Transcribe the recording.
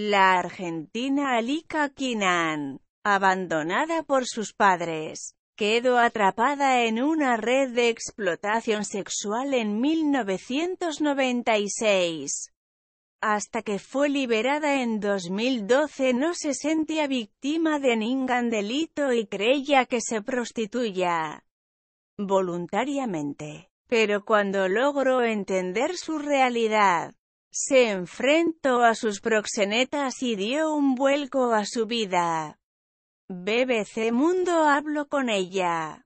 la argentina Alika Kinan, abandonada por sus padres, quedó atrapada en una red de explotación sexual en 1996. Hasta que fue liberada en 2012 no se sentía víctima de ningún delito y creía que se prostituya voluntariamente. Pero cuando logró entender su realidad, se enfrentó a sus proxenetas y dio un vuelco a su vida. BBC Mundo habló con ella.